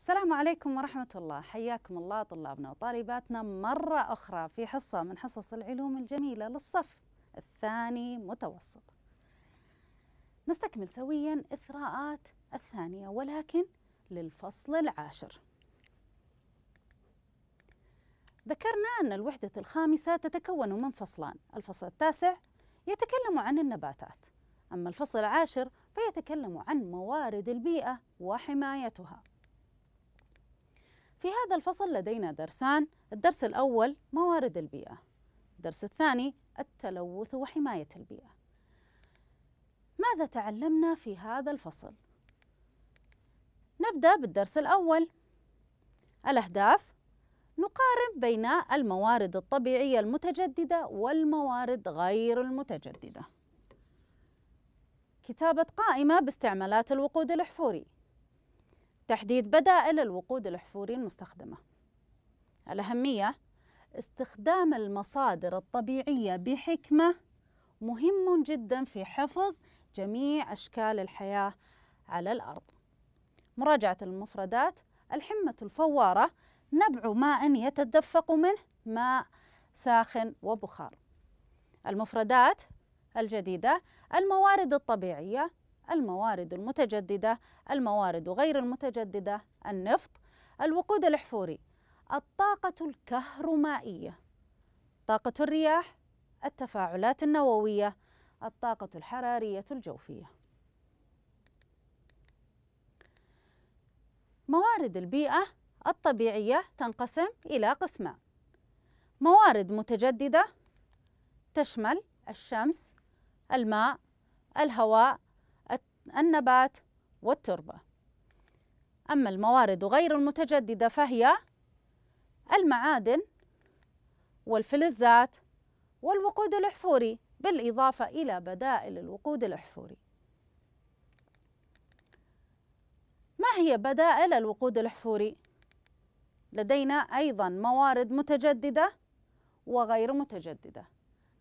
السلام عليكم ورحمة الله حياكم الله طلابنا وطالباتنا مرة أخرى في حصة من حصص العلوم الجميلة للصف الثاني متوسط نستكمل سويا إثراءات الثانية ولكن للفصل العاشر ذكرنا أن الوحدة الخامسة تتكون من فصلان الفصل التاسع يتكلم عن النباتات أما الفصل العاشر فيتكلم عن موارد البيئة وحمايتها في هذا الفصل لدينا درسان الدرس الأول موارد البيئة الدرس الثاني التلوث وحماية البيئة ماذا تعلمنا في هذا الفصل؟ نبدأ بالدرس الأول الأهداف نقارن بين الموارد الطبيعية المتجددة والموارد غير المتجددة كتابة قائمة باستعمالات الوقود الأحفوري تحديد بدائل الوقود الأحفوري المستخدمة الأهمية استخدام المصادر الطبيعية بحكمة مهم جدا في حفظ جميع أشكال الحياة على الأرض مراجعة المفردات الحمة الفوارة نبع ماء يتدفق منه ماء ساخن وبخار المفردات الجديدة الموارد الطبيعية الموارد المتجددة الموارد غير المتجددة النفط الوقود الأحفوري الطاقة الكهرومائية طاقة الرياح التفاعلات النووية الطاقة الحرارية الجوفية موارد البيئة الطبيعية تنقسم إلى قسمين. موارد متجددة تشمل الشمس، الماء، الهواء، النبات والتربة أما الموارد غير المتجددة فهي المعادن والفلزات والوقود الأحفوري بالإضافة إلى بدائل الوقود الأحفوري ما هي بدائل الوقود الأحفوري؟ لدينا أيضا موارد متجددة وغير متجددة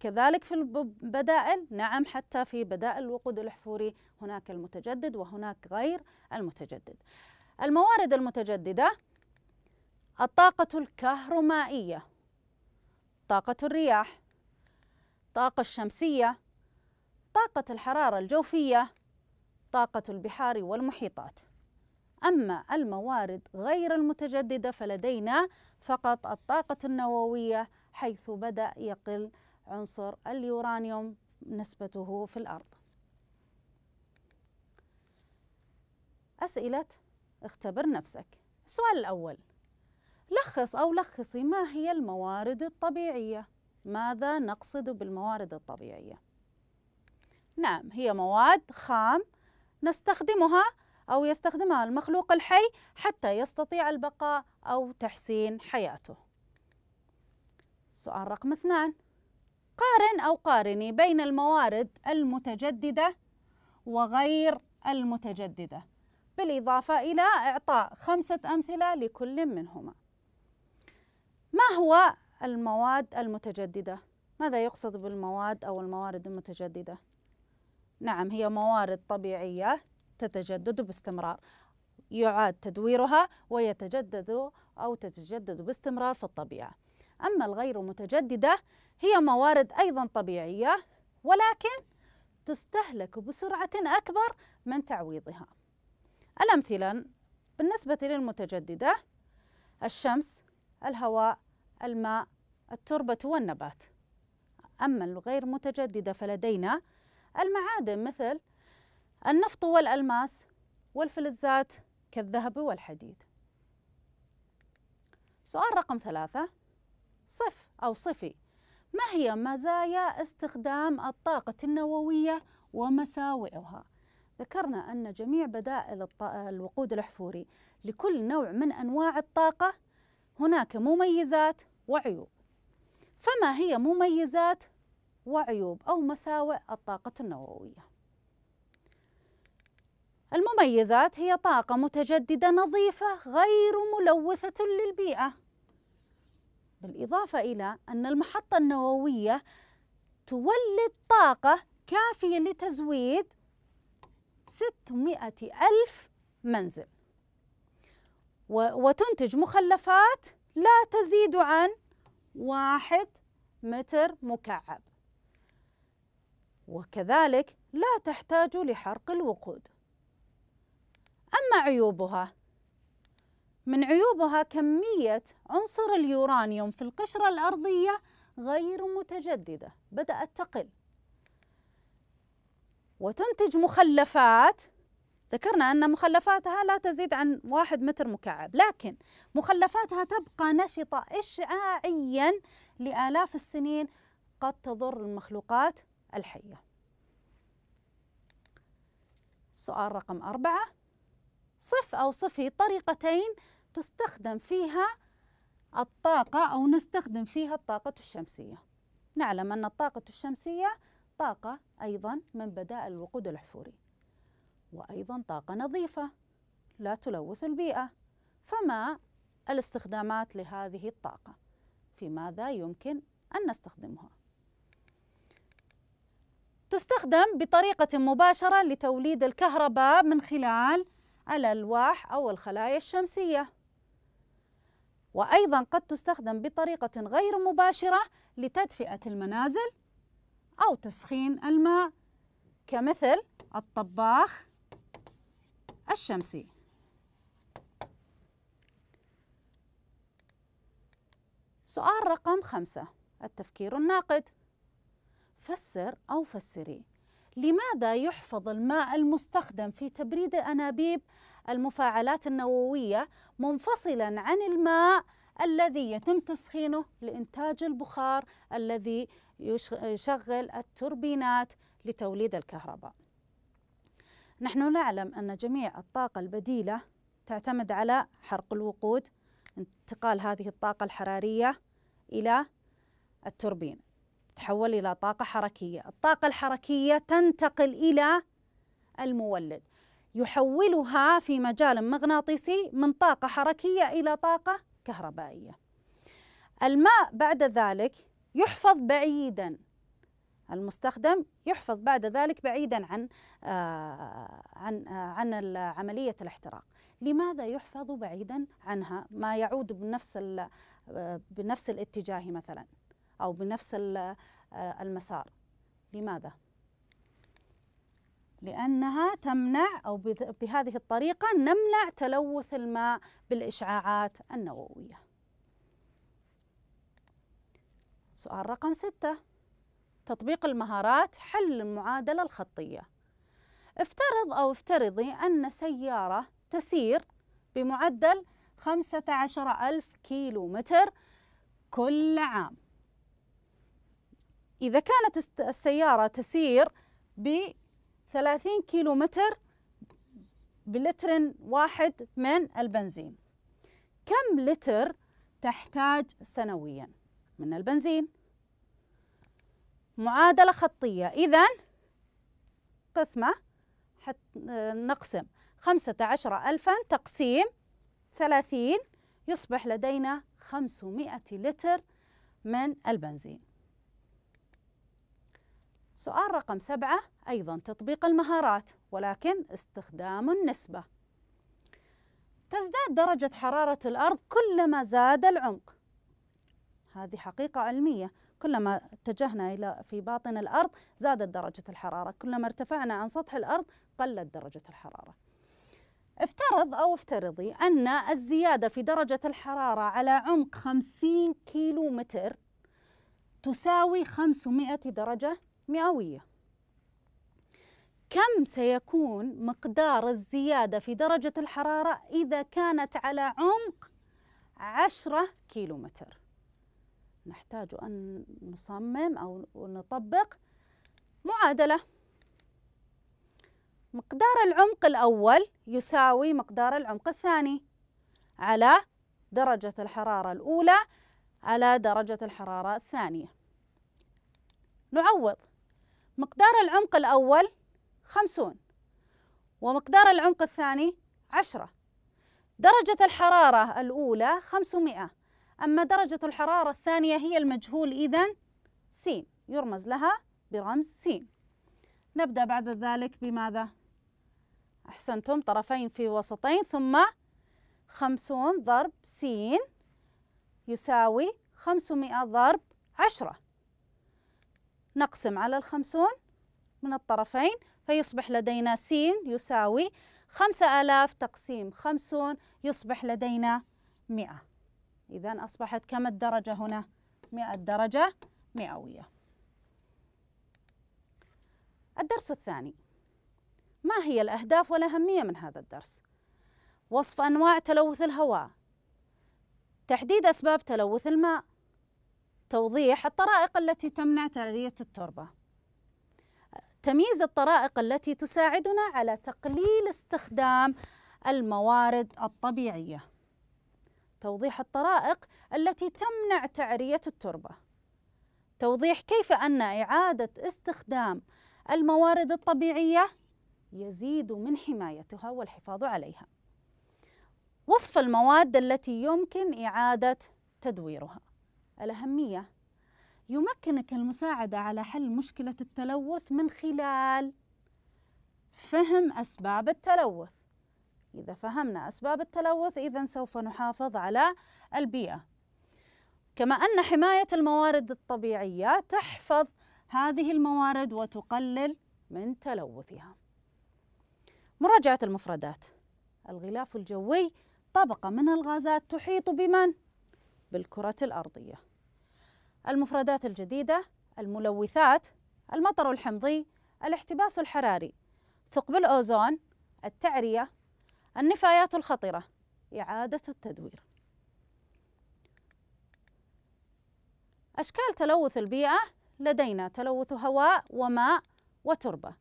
كذلك في البدائل نعم حتى في بدائل الوقود الأحفوري هناك المتجدد وهناك غير المتجدد الموارد المتجددة الطاقة الكهرومائية طاقة الرياح الطاقة الشمسية طاقة الحرارة الجوفية طاقة البحار والمحيطات أما الموارد غير المتجددة فلدينا فقط الطاقة النووية حيث بدأ يقل عنصر اليورانيوم نسبته في الأرض أسئلة اختبر نفسك السؤال الأول لخص أو لخصي ما هي الموارد الطبيعية ماذا نقصد بالموارد الطبيعية نعم هي مواد خام نستخدمها أو يستخدمها المخلوق الحي حتى يستطيع البقاء أو تحسين حياته سؤال رقم اثنان قارن أو قارني بين الموارد المتجددة وغير المتجددة بالإضافة إلى إعطاء خمسة أمثلة لكل منهما ما هو المواد المتجددة؟ ماذا يقصد بالمواد أو الموارد المتجددة؟ نعم هي موارد طبيعية تتجدد باستمرار يعاد تدويرها ويتجدد أو تتجدد باستمرار في الطبيعة أما الغير متجددة هي موارد أيضا طبيعية ولكن تستهلك بسرعة أكبر من تعويضها الأمثلة بالنسبة للمتجددة الشمس الهواء الماء التربة والنبات أما الغير متجددة فلدينا المعادن مثل النفط والألماس والفلزات كالذهب والحديد سؤال رقم ثلاثة صف أو صفي ما هي مزايا استخدام الطاقة النووية ومساوئها؟ ذكرنا أن جميع بدائل الوقود الأحفوري لكل نوع من أنواع الطاقة هناك مميزات وعيوب فما هي مميزات وعيوب أو مساوئ الطاقة النووية؟ المميزات هي طاقة متجددة نظيفة غير ملوثة للبيئة بالإضافة إلى أن المحطة النووية تولد طاقة كافية لتزويد 600 ألف منزل وتنتج مخلفات لا تزيد عن واحد متر مكعب وكذلك لا تحتاج لحرق الوقود أما عيوبها من عيوبها كمية عنصر اليورانيوم في القشرة الأرضية غير متجددة بدأت تقل وتنتج مخلفات ذكرنا أن مخلفاتها لا تزيد عن واحد متر مكعب لكن مخلفاتها تبقى نشطة إشعاعيا لآلاف السنين قد تضر المخلوقات الحية سؤال رقم أربعة صف أو صفي طريقتين تستخدم فيها الطاقة أو نستخدم فيها الطاقة الشمسية نعلم أن الطاقة الشمسية طاقة أيضا من بدائل الوقود الأحفوري وأيضا طاقة نظيفة لا تلوث البيئة فما الاستخدامات لهذه الطاقة في ماذا يمكن أن نستخدمها تستخدم بطريقة مباشرة لتوليد الكهرباء من خلال الألواح أو الخلايا الشمسية وأيضا قد تستخدم بطريقة غير مباشرة لتدفئة المنازل أو تسخين الماء كمثل الطباخ الشمسي سؤال رقم خمسة التفكير الناقد فسر أو فسري لماذا يحفظ الماء المستخدم في تبريد الأنابيب المفاعلات النووية منفصلا عن الماء الذي يتم تسخينه لإنتاج البخار الذي يشغل التوربينات لتوليد الكهرباء نحن نعلم أن جميع الطاقة البديلة تعتمد على حرق الوقود انتقال هذه الطاقة الحرارية إلى التوربين تتحول إلى طاقة حركية الطاقة الحركية تنتقل إلى المولد يحولها في مجال مغناطيسي من طاقة حركية إلى طاقة كهربائية الماء بعد ذلك يحفظ بعيدا المستخدم يحفظ بعد ذلك بعيدا عن آه، عن آه، عن عملية الاحتراق لماذا يحفظ بعيدا عنها ما يعود بنفس آه، بنفس الاتجاه مثلا أو بنفس المسار لماذا؟ لأنها تمنع أو بهذه الطريقة نمنع تلوث الماء بالإشعاعات النووية سؤال رقم ستة تطبيق المهارات حل المعادلة الخطية افترض أو افترضي أن سيارة تسير بمعدل 15000 ألف كيلو متر كل عام إذا كانت السيارة تسير 30 كيلو متر بلتر واحد من البنزين كم لتر تحتاج سنويا من البنزين معادلة خطية إذا قسمة حت نقسم خمسة عشر ألفا تقسيم ثلاثين يصبح لدينا خمسمائة لتر من البنزين سؤال رقم سبعة أيضا تطبيق المهارات ولكن استخدام النسبة تزداد درجة حرارة الأرض كلما زاد العمق هذه حقيقة علمية كلما اتجهنا إلى في باطن الأرض زادت درجة الحرارة كلما ارتفعنا عن سطح الأرض قلت درجة الحرارة افترض أو افترضي أن الزيادة في درجة الحرارة على عمق 50 كيلو متر تساوي 500 درجة مئوية كم سيكون مقدار الزيادة في درجة الحرارة إذا كانت على عمق عشرة كيلومتر نحتاج أن نصمم أو نطبق معادلة مقدار العمق الأول يساوي مقدار العمق الثاني على درجة الحرارة الأولى على درجة الحرارة الثانية نعوض مقدار العمق الأول خمسون ومقدار العمق الثاني عشرة درجة الحرارة الأولى خمسمائة أما درجة الحرارة الثانية هي المجهول إذا س يرمز لها برمز س نبدأ بعد ذلك بماذا؟ أحسنتم طرفين في وسطين ثم خمسون ضرب س يساوي خمسمائة ضرب عشرة نقسم على الخمسون من الطرفين فيصبح لدينا س يساوي خمسة آلاف تقسيم خمسون يصبح لدينا مئة إذا أصبحت كم الدرجة هنا؟ مئة درجة مئوية الدرس الثاني ما هي الأهداف والأهمية من هذا الدرس؟ وصف أنواع تلوث الهواء تحديد أسباب تلوث الماء توضيح الطرائق التي تمنع تعرية التربة تمييز الطرائق التي تساعدنا على تقليل استخدام الموارد الطبيعية توضيح الطرائق التي تمنع تعرية التربة توضيح كيف أن إعادة استخدام الموارد الطبيعية يزيد من حمايتها والحفاظ عليها وصف المواد التي يمكن إعادة تدويرها الأهمية يمكنك المساعدة على حل مشكلة التلوث من خلال فهم أسباب التلوث إذا فهمنا أسباب التلوث إذا سوف نحافظ على البيئة كما أن حماية الموارد الطبيعية تحفظ هذه الموارد وتقلل من تلوثها مراجعة المفردات الغلاف الجوي طبقة من الغازات تحيط بمن؟ بالكرة الأرضية المفردات الجديدة الملوثات المطر الحمضي الاحتباس الحراري ثقب الأوزون التعرية النفايات الخطرة إعادة التدوير أشكال تلوث البيئة لدينا تلوث هواء وماء وتربة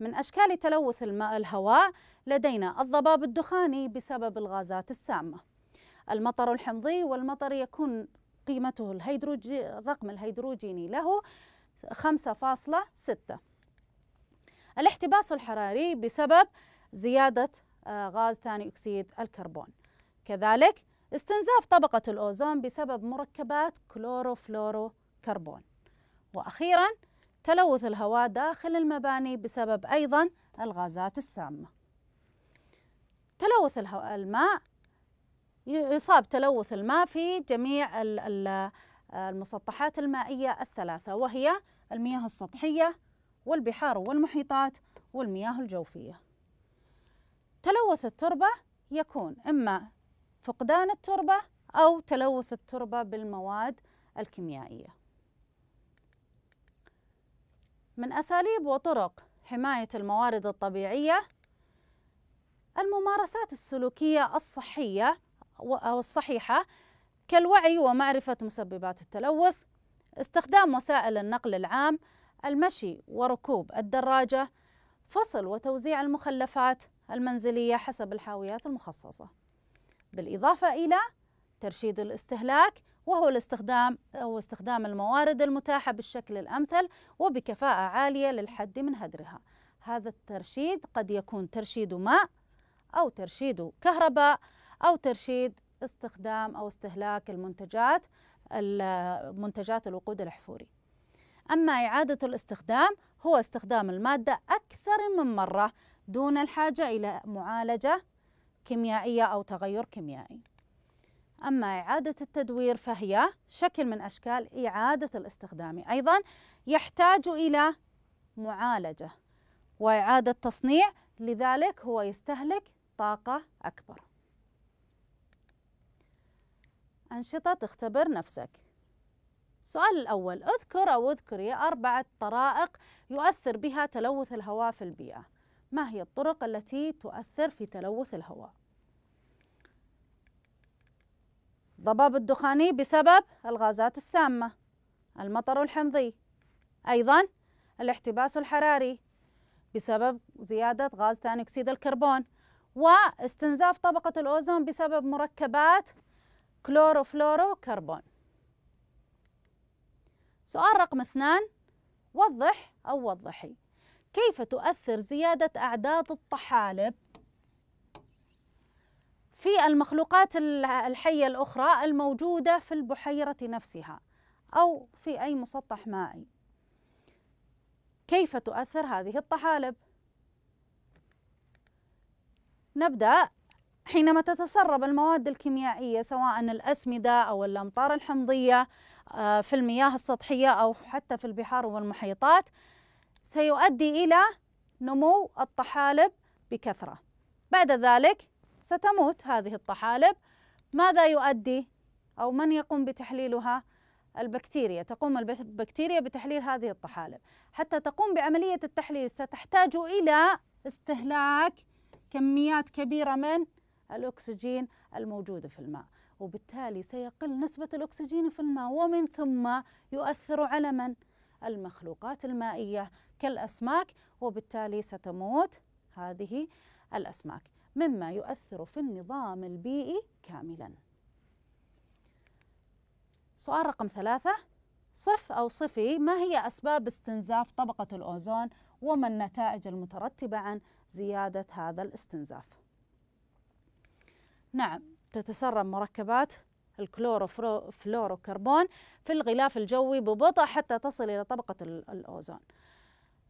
من أشكال تلوث الماء الهواء لدينا الضباب الدخاني بسبب الغازات السامة المطر الحمضي والمطر يكون قيمته الهيدروجي الرقم الهيدروجيني له 5.6 الاحتباس الحراري بسبب زيادة آه، غاز ثاني أكسيد الكربون كذلك استنزاف طبقة الأوزون بسبب مركبات كلوروفلوروكربون وأخيرا تلوث الهواء داخل المباني بسبب أيضا الغازات السامة تلوث الماء يصاب تلوث الماء في جميع المسطحات المائية الثلاثة وهي المياه السطحية والبحار والمحيطات والمياه الجوفية تلوث التربة يكون إما فقدان التربة أو تلوث التربة بالمواد الكيميائية من أساليب وطرق حماية الموارد الطبيعية الممارسات السلوكية الصحية الصحيحة كالوعي ومعرفة مسببات التلوث استخدام وسائل النقل العام المشي وركوب الدراجة فصل وتوزيع المخلفات المنزلية حسب الحاويات المخصصة بالإضافة إلى ترشيد الاستهلاك وهو الاستخدام أو استخدام الموارد المتاحة بالشكل الأمثل وبكفاءة عالية للحد من هدرها هذا الترشيد قد يكون ترشيد ماء أو ترشيد كهرباء أو ترشيد استخدام أو استهلاك المنتجات منتجات الوقود الأحفوري أما إعادة الاستخدام هو استخدام المادة أكثر من مرة دون الحاجة إلى معالجة كيميائية أو تغير كيميائي أما إعادة التدوير فهي شكل من أشكال إعادة الاستخدام أيضا يحتاج إلى معالجة وإعادة تصنيع لذلك هو يستهلك طاقة أكبر أنشطة تختبر نفسك السؤال الأول اذكر أو اذكري أربعة طرائق يؤثر بها تلوث الهواء في البيئة ما هي الطرق التي تؤثر في تلوث الهواء؟ الضباب الدخاني بسبب الغازات السامة المطر الحمضي أيضا الاحتباس الحراري بسبب زيادة غاز ثاني أكسيد الكربون واستنزاف طبقة الأوزون بسبب مركبات كلوروفلوروكربون سؤال رقم اثنان وضح أو وضحي كيف تؤثر زيادة أعداد الطحالب في المخلوقات الحية الأخرى الموجودة في البحيرة نفسها أو في أي مسطح مائي كيف تؤثر هذه الطحالب؟ نبدأ حينما تتسرب المواد الكيميائية سواء الأسمدة أو الأمطار الحمضية آه، في المياه السطحية أو حتى في البحار والمحيطات سيؤدي إلى نمو الطحالب بكثرة بعد ذلك ستموت هذه الطحالب ماذا يؤدي أو من يقوم بتحليلها البكتيريا تقوم البكتيريا بتحليل هذه الطحالب حتى تقوم بعملية التحليل ستحتاج إلى استهلاك كميات كبيرة من الأكسجين الموجودة في الماء وبالتالي سيقل نسبة الأكسجين في الماء ومن ثم يؤثر على من؟ المخلوقات المائية كالأسماك وبالتالي ستموت هذه الأسماك مما يؤثر في النظام البيئي كاملا سؤال رقم ثلاثة صف أو صفي ما هي أسباب استنزاف طبقة الأوزون وما النتائج المترتبة عن زيادة هذا الاستنزاف؟ نعم تتسرب مركبات الكلوروفلوروكربون في الغلاف الجوي ببطء حتى تصل إلى طبقة الأوزون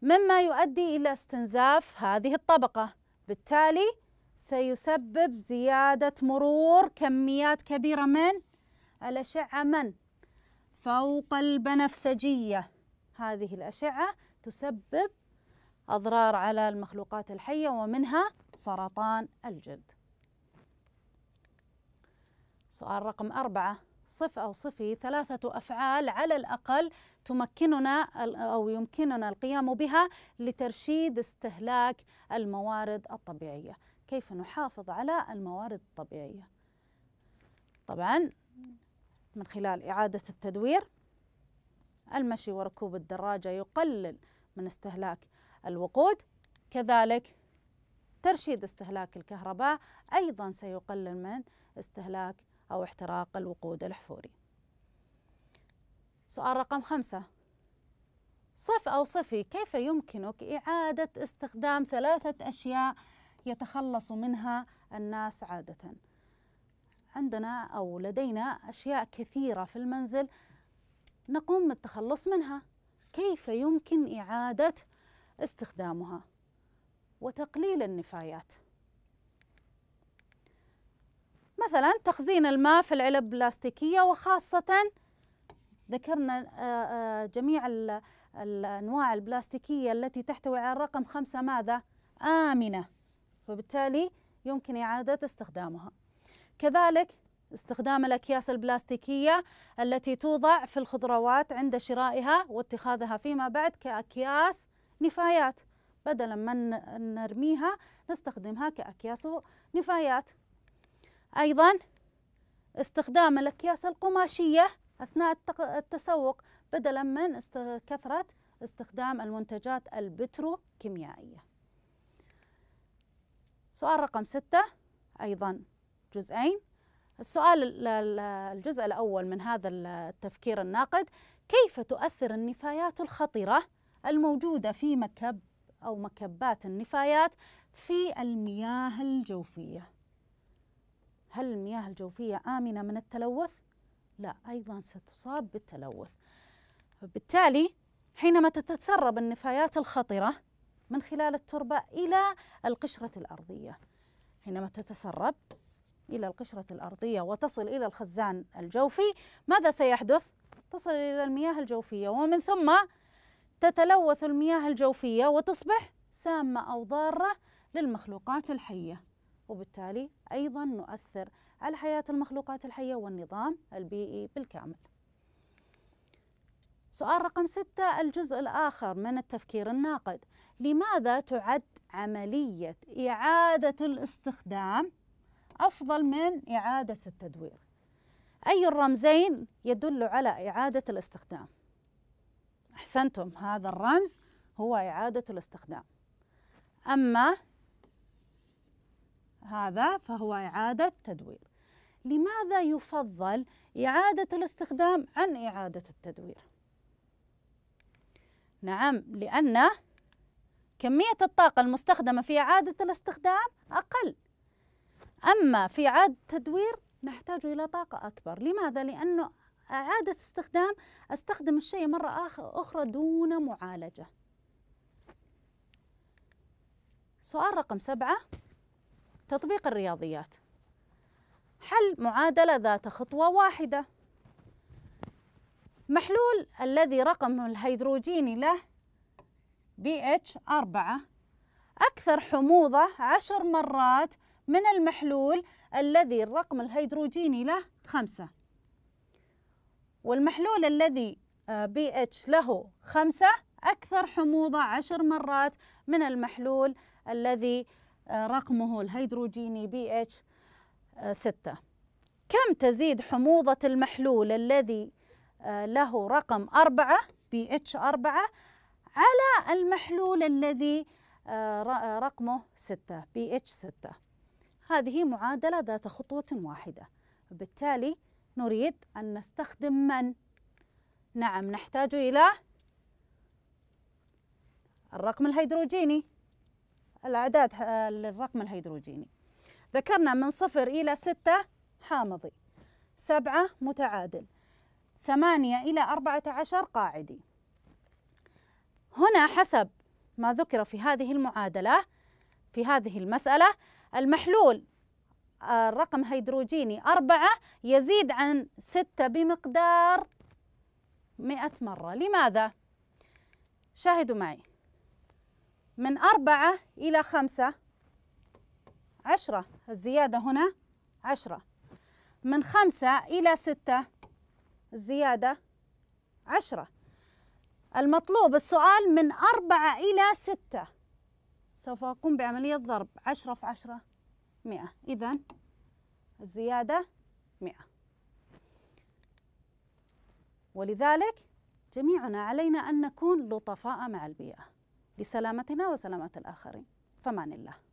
مما يؤدي إلى استنزاف هذه الطبقة بالتالي سيسبب زيادة مرور كميات كبيرة من الأشعة من فوق البنفسجية هذه الأشعة تسبب أضرار على المخلوقات الحية ومنها سرطان الجلد سؤال رقم أربعة صف أو صفي ثلاثة أفعال على الأقل تمكننا أو يمكننا القيام بها لترشيد استهلاك الموارد الطبيعية كيف نحافظ على الموارد الطبيعية طبعا من خلال إعادة التدوير المشي وركوب الدراجة يقلل من استهلاك الوقود كذلك ترشيد استهلاك الكهرباء أيضا سيقلل من استهلاك أو احتراق الوقود الحفوري سؤال رقم خمسة صف أو صفي كيف يمكنك إعادة استخدام ثلاثة أشياء يتخلص منها الناس عادة عندنا أو لدينا أشياء كثيرة في المنزل نقوم بالتخلص منها كيف يمكن إعادة استخدامها وتقليل النفايات مثلا تخزين الماء في العلب البلاستيكية وخاصة ذكرنا آه، آه، جميع الأنواع البلاستيكية التي تحتوي على الرقم خمسة ماذا؟ آمنة فبالتالي يمكن إعادة استخدامها كذلك استخدام الأكياس البلاستيكية التي توضع في الخضروات عند شرائها واتخاذها فيما بعد كأكياس نفايات بدلا من نرميها نستخدمها كأكياس نفايات أيضا استخدام الأكياس القماشية أثناء التسوق بدلا من كثرة استخدام المنتجات البتروكيميائية سؤال رقم ستة أيضا جزئين السؤال الجزء الأول من هذا التفكير الناقد كيف تؤثر النفايات الخطرة الموجودة في مكب أو مكبات النفايات في المياه الجوفية هل المياه الجوفية آمنة من التلوث؟ لا أيضا ستصاب بالتلوث بالتالي حينما تتسرب النفايات الخطرة من خلال التربة إلى القشرة الأرضية حينما تتسرب إلى القشرة الأرضية وتصل إلى الخزان الجوفي ماذا سيحدث؟ تصل إلى المياه الجوفية ومن ثم تتلوث المياه الجوفية وتصبح سامة أو ضارة للمخلوقات الحية وبالتالي أيضا نؤثر على حياة المخلوقات الحية والنظام البيئي بالكامل سؤال رقم ستة الجزء الآخر من التفكير الناقد لماذا تعد عملية إعادة الاستخدام أفضل من إعادة التدوير أي الرمزين يدل على إعادة الاستخدام أحسنتم هذا الرمز هو إعادة الاستخدام أما هذا فهو إعادة تدوير لماذا يفضل إعادة الاستخدام عن إعادة التدوير؟ نعم لأن كمية الطاقة المستخدمة في إعادة الاستخدام أقل أما في إعادة التدوير نحتاج إلى طاقة أكبر لماذا؟ لأنه إعادة استخدام أستخدم الشيء مرة أخرى دون معالجة سؤال رقم سبعة تطبيق الرياضيات حل معادلة ذات خطوة واحدة محلول الذي رقمه الهيدروجيني له BH4 أكثر حموضة عشر مرات من المحلول الذي الرقم الهيدروجيني له خمسة والمحلول الذي BH آه، له خمسة أكثر حموضة عشر مرات من المحلول الذي آه، رقمه الهيدروجيني بي اتش 6 كم تزيد حموضة المحلول الذي آه، له رقم 4 بي اتش 4 على المحلول الذي آه، رقمه 6 بي اتش 6 هذه معادلة ذات خطوة واحدة بالتالي نريد أن نستخدم من نعم نحتاج إلى الرقم الهيدروجيني الأعداد للرقم الهيدروجيني ذكرنا من صفر إلى ستة حامضي سبعة متعادل ثمانية إلى أربعة عشر قاعدي هنا حسب ما ذكر في هذه المعادلة في هذه المسألة المحلول آه، الرقم هيدروجيني أربعة يزيد عن ستة بمقدار مئة مرة لماذا؟ شاهدوا معي من أربعة إلى خمسة عشرة الزيادة هنا عشرة من خمسة إلى ستة الزيادة عشرة المطلوب السؤال من أربعة إلى ستة سوف أقوم بعملية ضرب عشرة في عشرة مئة إذا الزيادة مئة ولذلك جميعنا علينا أن نكون لطفاء مع البيئة لسلامتنا وسلامة الآخرين فمان الله